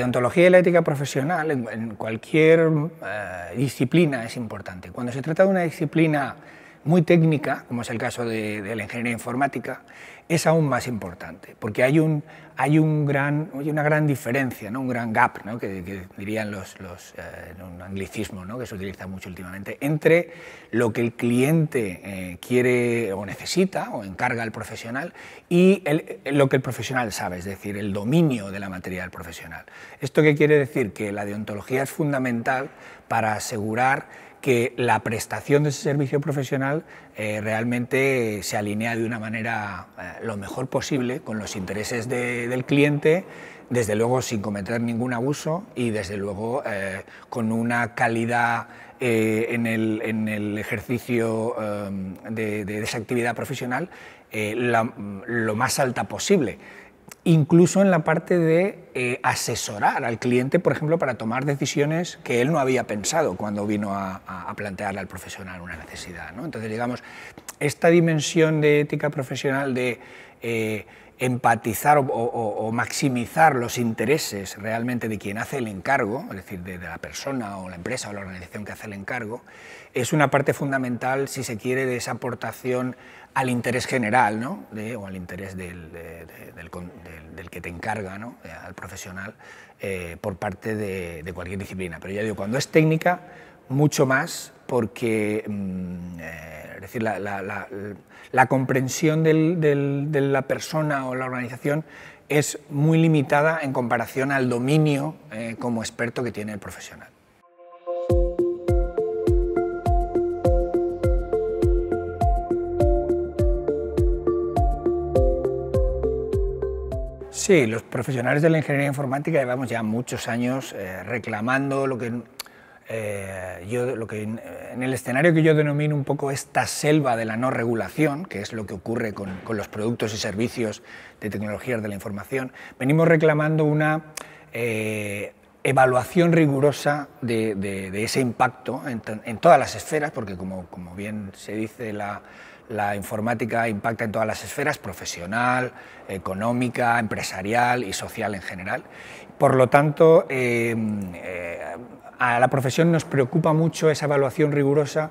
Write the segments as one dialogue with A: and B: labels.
A: deontología y la ética profesional en, cualquier eh, disciplina es importante. Cuando se trata de una disciplina muy técnica, como es el caso de, la ingeniería informática, es aún más importante, porque hay, un, hay, un gran, hay una gran diferencia, ¿no? un gran gap, que, dirían los, eh, anglicismos, ¿no? que se utiliza mucho últimamente, entre lo que el cliente eh, quiere o necesita o encarga al profesional y lo que el profesional sabe, es decir, el dominio de la materia del profesional. ¿Esto qué quiere decir? Que la deontología es fundamental para asegurar que la prestación de ese servicio profesional eh, realmente se alinea de una manera eh, lo mejor posible con los intereses del cliente, desde luego sin cometer ningún abuso y desde luego eh, con una calidad en el, ejercicio de, esa actividad profesional lo más alta posible incluso en la parte de eh, asesorar al cliente, por ejemplo, para tomar decisiones que él no había pensado cuando vino a, plantearle al profesional una necesidad. ¿no? Entonces, digamos, esta dimensión de ética profesional de eh, empatizar o, maximizar los intereses realmente de quien hace el encargo, es decir, de, la persona o la empresa o la organización que hace el encargo, es una parte fundamental, si se quiere, de esa aportación al interés general o al interés del, que te encarga, eh, al profesional, eh, por parte de, cualquier disciplina. Pero ya digo, cuando es técnica, mucho más, porque mm, eh, decir, la, comprensión de la persona o la organización es muy limitada en comparación al dominio como experto que tiene el profesional. Sí, los profesionales de la ingeniería informática llevamos ya muchos años eh, reclamando lo que, eh, yo, lo que en, el escenario que yo denomino un poco esta selva de la no regulación, que es lo que ocurre con, los productos y servicios de tecnologías de la información, venimos reclamando una eh, evaluación rigurosa de, ese impacto en, todas las esferas, porque como bien se dice la la informática impacta en todas las esferas, profesional, económica, empresarial y social en general. Por lo tanto, em, eh, a la profesión nos preocupa mucho esa evaluación rigurosa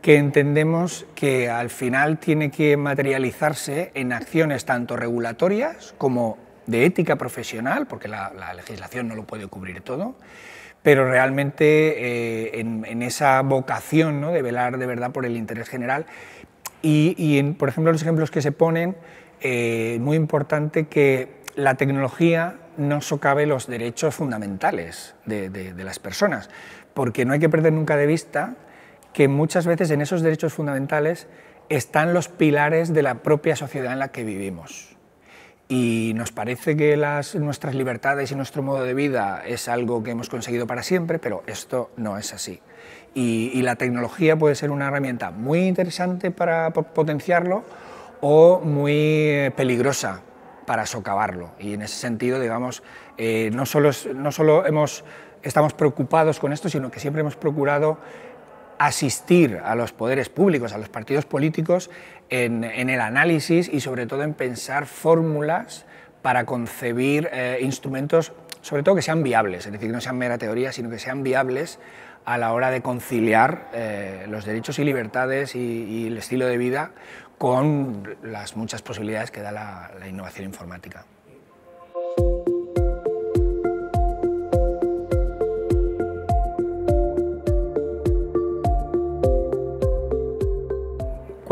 A: que entendemos que al final tiene que materializarse en acciones tanto regulatorias como de ética profesional, porque la, legislación no lo puede cubrir todo, pero realmente eh, en, esa vocación ¿no? de velar de verdad por el interés general y, por ejemplo, los ejemplos que se ponen, eh, muy importante que la tecnología no socave los derechos fundamentales de las personas, porque no hay que perder nunca de vista que muchas veces en esos derechos fundamentales están los pilares de la propia sociedad en la que vivimos y nos parece que nuestras libertades y nuestro modo de vida es algo que hemos conseguido para siempre, pero esto no es así. Y, la tecnología puede ser una herramienta muy interesante para potenciarlo o muy eh, peligrosa para socavarlo. Y en ese sentido, digamos, eh, no solo, no solo hemos, estamos preocupados con esto, sino que siempre hemos procurado asistir a los poderes públicos, a los partidos políticos, en, el análisis y sobre todo en pensar fórmulas para concebir eh, instrumentos, sobre todo que sean viables, es decir, que no sean mera teoría, sino que sean viables a la hora de conciliar eh, los derechos y libertades y, el estilo de vida con las muchas posibilidades que da la innovación informática.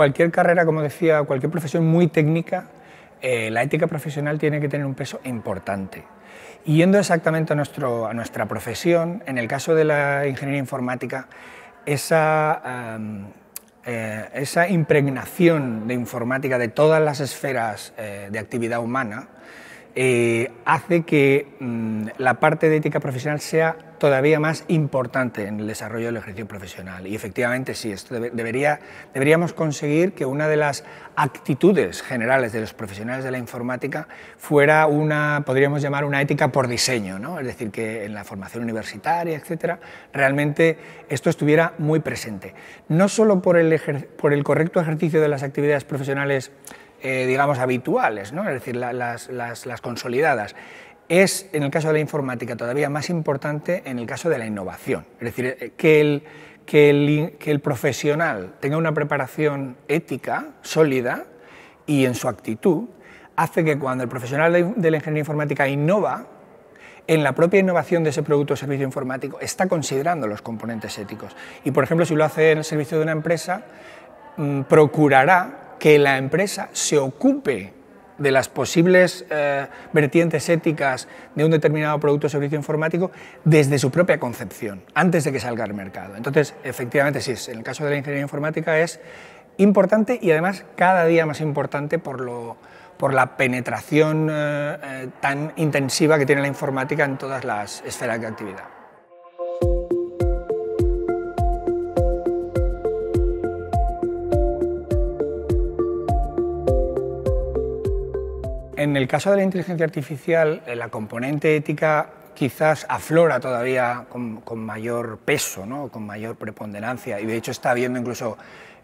A: cualquier carrera, como decía, cualquier profesión muy técnica, eh, la ética profesional tiene que tener un peso importante. Y yendo exactamente a, nuestro, a nuestra profesión, en el caso de la ingeniería informática, esa, eh, esa impregnación de informática de todas las esferas eh, de actividad humana hace que mm, la parte de ética profesional sea todavía más importante en el desarrollo del ejercicio profesional. Y efectivamente, sí, esto debería, deberíamos conseguir que una de las actitudes generales de los profesionales de la informática fuera una, podríamos llamar, una ética por diseño, ¿no? es decir, que en la formación universitaria, etcétera, realmente esto estuviera muy presente. No solo por el, por el correcto ejercicio de las actividades profesionales eh, digamos, habituales, ¿no? es decir, las, las consolidadas, es, en el caso de la informática, todavía más importante en el caso de la innovación. Es decir, eh, que el, el, profesional tenga una preparación ética sólida y en su actitud hace que cuando el profesional de, de la ingeniería informática innova, en la propia innovación de ese producto o servicio informático está considerando los componentes éticos. Y, por ejemplo, si lo hace en el servicio de una empresa, mm, procurará que la empresa se ocupe de las posibles eh, vertientes éticas de un determinado producto o servicio informático desde su propia concepción, antes de que salga al mercado. Entonces, efectivamente, sí, en el caso de la ingeniería informática es importante y además cada día más importante por, la penetración eh, eh, tan intensiva que tiene la informática en todas las esferas de actividad. En el caso de la inteligencia artificial, eh, la componente ética quizás aflora todavía con, mayor peso, con mayor preponderancia, y de hecho está habiendo incluso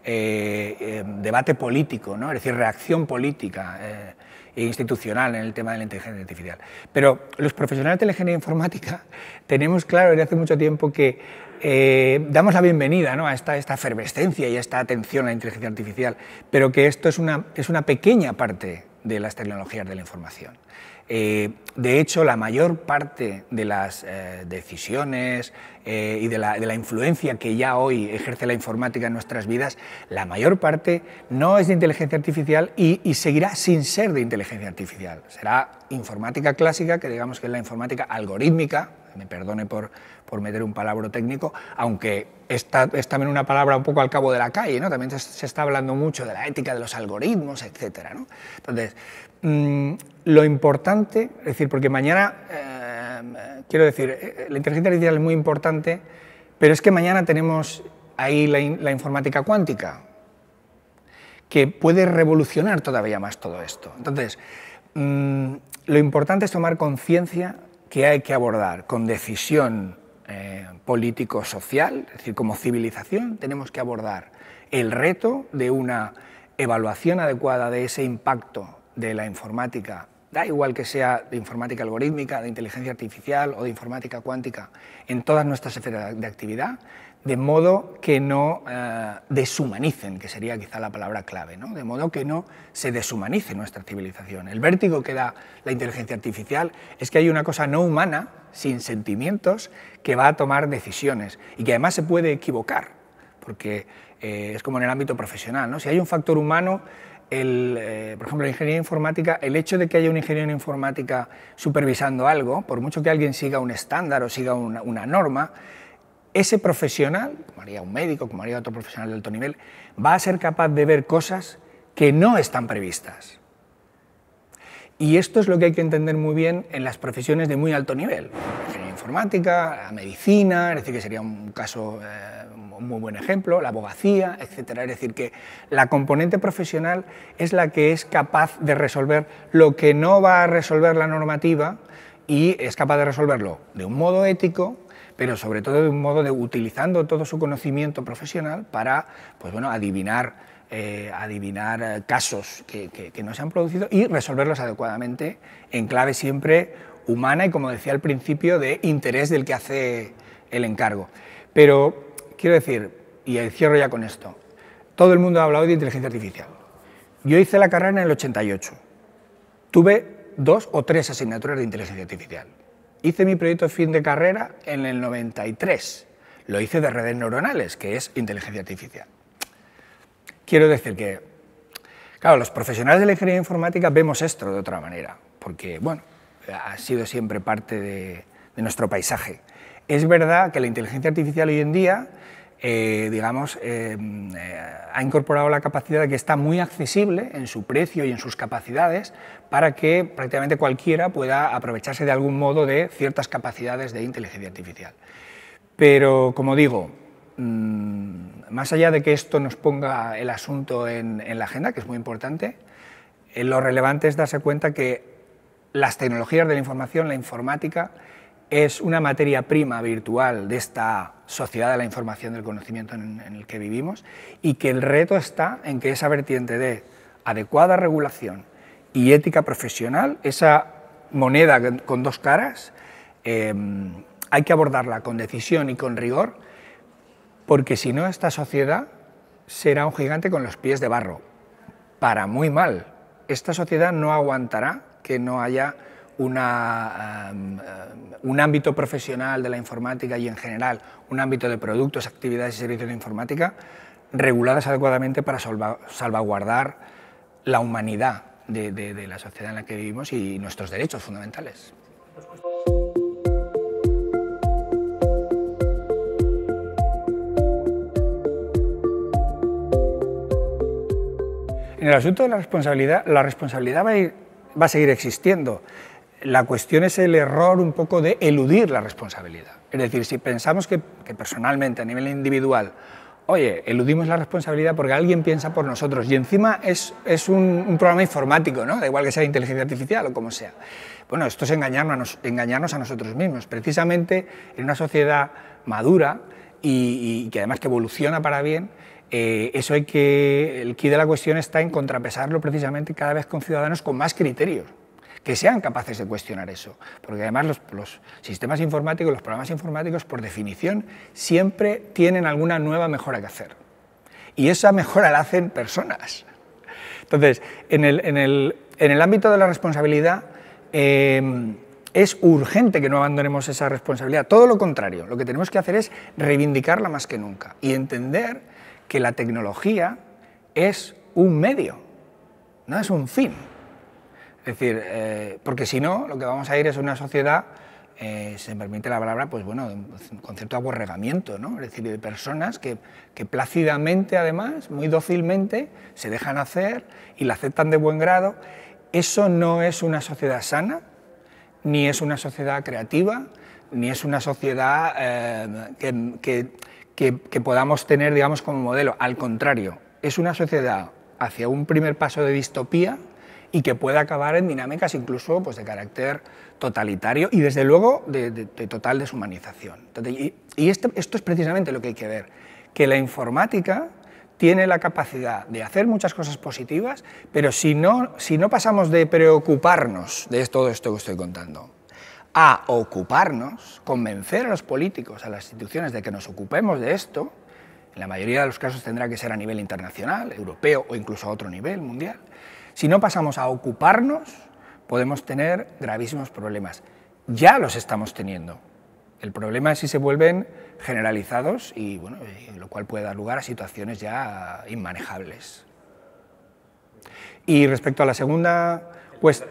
A: eh, eh, debate político, ¿no? es decir, reacción política e institucional en el tema de la inteligencia artificial. Pero los profesionales de la ingeniería informática tenemos claro desde hace mucho tiempo que damos la bienvenida a esta, esta efervescencia y a esta atención a la inteligencia artificial, pero que esto es una, es una pequeña parte de las tecnologías de la información. Eh, de hecho, la mayor parte de las eh, decisiones eh, y de la, influencia que ya hoy ejerce la informática en nuestras vidas, la mayor parte no es de inteligencia artificial y, y seguirá sin ser de inteligencia artificial. Será informática clásica, que digamos que es la informática algorítmica, me perdone por, por meter un palabra técnico, aunque es también una palabra un poco al cabo de la calle, ¿no? También se, está hablando mucho de la ética, de los algoritmos, etcétera, Entonces, mm, lo importante, es decir, porque mañana, eh, quiero decir, eh, eh, la inteligencia artificial es muy importante, pero es que mañana tenemos ahí la, informática cuántica, que puede revolucionar todavía más todo esto. Entonces, mm, lo importante es tomar conciencia que hay que abordar con decisión, eh, político-social, es decir, como civilización tenemos que abordar el reto de una evaluación adecuada de ese impacto de la informática, da igual que sea de informática algorítmica, de inteligencia artificial o de informática cuántica, en todas nuestras esferas de actividad de modo que no eh, deshumanicen, que sería quizá la palabra clave, ¿no? de modo que no se deshumanice nuestra civilización. El vértigo que da la inteligencia artificial es que hay una cosa no humana, sin sentimientos, que va a tomar decisiones y que además se puede equivocar, porque eh, es como en el ámbito profesional, ¿no? si hay un factor humano eh, por ejemplo, la ingeniería informática, el hecho de que haya un ingeniero informática supervisando algo, por mucho que alguien siga un estándar o siga una norma, ese profesional, como haría un médico, como haría otro profesional de alto nivel, va a ser capaz de ver cosas que no están previstas. Y esto es lo que hay que entender muy bien en las profesiones de muy alto nivel. La informática, la medicina, decir, que sería un caso, eh, muy buen ejemplo, la abogacía, etc. Es decir, que la componente profesional es la que es capaz de resolver lo que no va a resolver la normativa y es capaz de resolverlo de un modo ético, pero sobre todo de un modo de utilizando todo su conocimiento profesional para pues bueno, adivinar eh, adivinar eh, casos que, que, no se han producido y resolverlos adecuadamente en clave siempre humana y, como decía al principio, de interés del que hace el encargo. Pero quiero decir, y cierro ya con esto, todo el mundo ha hablado de inteligencia artificial. Yo hice la carrera en el 88. Tuve dos o tres asignaturas de inteligencia artificial hice mi proyecto de fin de carrera en el 93. Lo hice de redes neuronales, que es inteligencia artificial. Quiero decir que, claro, los profesionales de la ingeniería informática vemos esto de otra manera, porque, bueno, ha sido siempre parte de, de nuestro paisaje. Es verdad que la inteligencia artificial hoy en día eh, digamos, eh, eh, ha incorporado la capacidad de que está muy accesible en su precio y en sus capacidades para que prácticamente cualquiera pueda aprovecharse de algún modo de ciertas capacidades de inteligencia artificial. Pero, como digo, mm, más allá de que esto nos ponga el asunto en, la agenda, que es muy importante, lo relevante es darse cuenta que las tecnologías de la información, la informática, es una materia prima virtual de esta sociedad de la información del conocimiento en, el que vivimos y que el reto está en que esa vertiente de adecuada regulación y ética profesional, esa moneda con dos caras, em, hay que abordarla con decisión y con rigor, porque si no esta sociedad será un gigante con los pies de barro, para muy mal. Esta sociedad no aguantará que no haya Em, em, un ámbito profesional de la informática y en general un ámbito de productos, actividades y servicios de informática reguladas adecuadamente para salvaguardar la humanidad de, la sociedad en la que vivimos y nuestros derechos fundamentales. En el asunto de la responsabilidad, la responsabilidad va a seguir existiendo la cuestión es el error un poco de eludir la responsabilidad. Es decir, si pensamos que, personalmente, a nivel individual, oye, eludimos la responsabilidad porque alguien piensa por nosotros y encima es, un, programa informático, ¿no? Da igual que sea inteligencia artificial o como sea. Bueno, esto es engañarnos, a nosotros mismos. Precisamente en una sociedad madura y, que además que evoluciona para bien, eh, eso hay que, el quid de la cuestión está en contrapesarlo precisamente cada vez con ciudadanos con más criterios que sean capaces de cuestionar eso. Porque además los, sistemas informáticos, los programas informáticos, por definición, siempre tienen alguna nueva mejora que hacer. Y esa mejora la hacen personas. Entonces, en el, ámbito de la responsabilidad, em, es urgente que no abandonemos esa responsabilidad. Todo lo contrario, lo que tenemos que hacer es reivindicarla más que nunca y entender que la tecnología es un medio, no es un fin. Es decir, eh, porque si no, lo que vamos a ir es una sociedad, eh, se permite la palabra, pues bueno, un concepto aborregamiento, ¿no? Es decir, de personas que, que, plácidamente, además, muy dócilmente, se dejan hacer y la aceptan de buen grado. Eso no es una sociedad sana, ni es una sociedad creativa, ni es una sociedad eh, que, que podamos tener, digamos, como modelo. Al contrario, es una sociedad hacia un primer paso de distopía, y que puede acabar en dinámicas incluso pues, de carácter totalitario y desde luego de, total deshumanización. y, este, esto es precisamente lo que hay que ver, que la informática tiene la capacidad de hacer muchas cosas positivas, pero si no, si no pasamos de preocuparnos de todo esto que estoy contando a ocuparnos, convencer a los políticos, a las instituciones de que nos ocupemos de esto, en la mayoría de los casos tendrá que ser a nivel internacional, europeo o incluso a otro nivel mundial, si no pasamos a ocuparnos, podemos tener gravísimos problemas. Ya los estamos teniendo. El problema es si se vuelven generalizados y bueno, lo cual puede dar lugar a situaciones ya inmanejables. Y respecto a la segunda, pues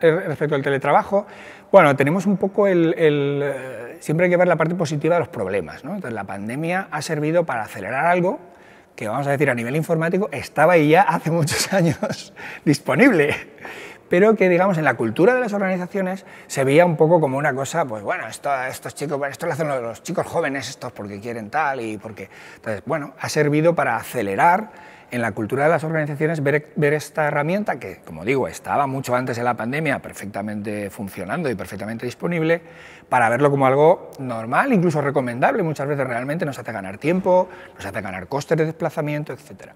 A: respecto al teletrabajo, bueno, tenemos un poco el, eh, siempre hay que ver la parte positiva de los problemas, Entonces la pandemia ha servido para acelerar algo que vamos a decir a nivel informático estaba ahí ya hace muchos años disponible, pero que digamos en la cultura de las organizaciones se veía un poco como una cosa, pues bueno, esto, estos chicos, esto lo hacen los chicos jóvenes estos porque quieren tal y porque, entonces bueno, ha servido para acelerar en la cultura de las organizaciones ver, esta herramienta que, como digo, estaba mucho antes de la pandemia perfectamente funcionando y perfectamente disponible, para verlo como algo normal, incluso recomendable. Muchas veces realmente nos hace ganar tiempo, nos hace ganar costes de desplazamiento, etcétera.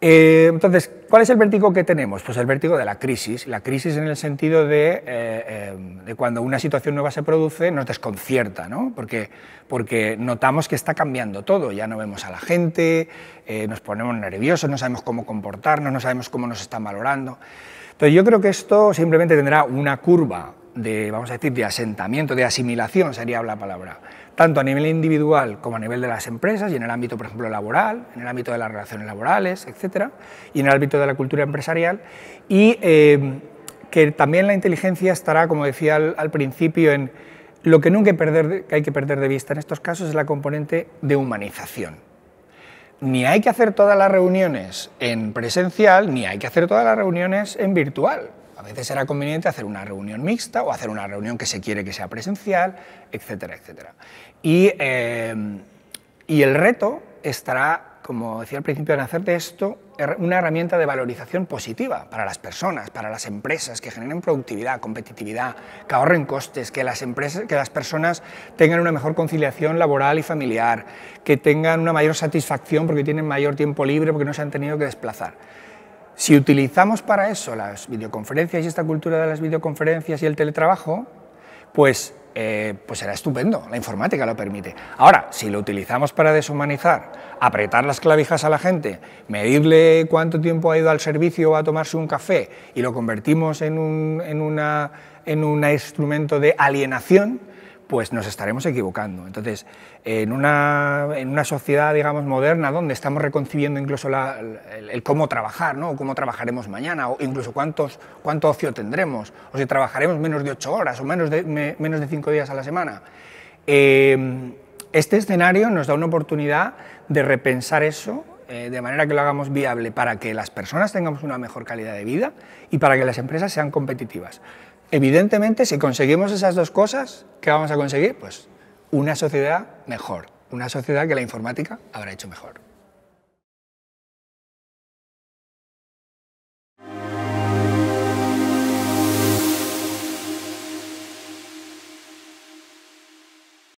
A: Eh, entonces, ¿cuál es el vértigo que tenemos? Pues el vértigo de la crisis. La crisis en el sentido de, eh, eh, de cuando una situación nueva se produce nos desconcierta, ¿no? Porque, porque notamos que está cambiando todo. Ya no vemos a la gente, nos ponemos nerviosos, no sabemos cómo comportarnos, no sabemos cómo nos están valorando. Entonces, yo creo que esto simplemente tendrá una curva de, vamos a decir, de asentamiento, de asimilación sería la palabra, tanto a nivel individual como a nivel de las empresas y en el ámbito, por ejemplo, laboral, en el ámbito de las relaciones laborales, etcétera, y en el ámbito de la cultura empresarial y eh, que también la inteligencia estará, como decía al, principio, en lo que nunca perder, que hay que perder de vista en estos casos es la componente de humanización ni hay que hacer todas las reuniones en presencial, ni hay que hacer todas las reuniones en virtual. A veces será conveniente hacer una reunión mixta o hacer una reunión que se quiere que sea presencial, etcétera, etcétera. Y, eh, el reto estará, como decía al principio, en hacer de esto una herramienta de valorización positiva para las personas, para las empresas, que generen productividad, competitividad, que ahorren costes, que las, empresas, que las personas tengan una mejor conciliación laboral y familiar, que tengan una mayor satisfacción porque tienen mayor tiempo libre, porque no se han tenido que desplazar. Si utilizamos para eso las videoconferencias y esta cultura de las videoconferencias y el teletrabajo, pues, eh, pues será estupendo, la informática lo permite. Ahora, si lo utilizamos para deshumanizar, apretar las clavijas a la gente, medirle cuánto tiempo ha ido al servicio o a tomarse un café y lo convertimos en un en una, en instrumento de alienación, pues nos estaremos equivocando. Entonces, en una, sociedad, digamos, moderna, donde estamos reconcibiendo incluso el, cómo trabajar, ¿no? O cómo trabajaremos mañana, o incluso cuántos, cuánto ocio tendremos, o si trabajaremos menos de ocho horas o menos de, menos de cinco días a la semana. Em, este escenario nos da una oportunidad de repensar eso eh, de manera que lo hagamos viable para que las personas tengamos una mejor calidad de vida y para que las empresas sean competitivas. Evidentemente, si conseguimos esas dos cosas, ¿qué vamos a conseguir? Pues una sociedad mejor, una sociedad que la informática habrá hecho mejor.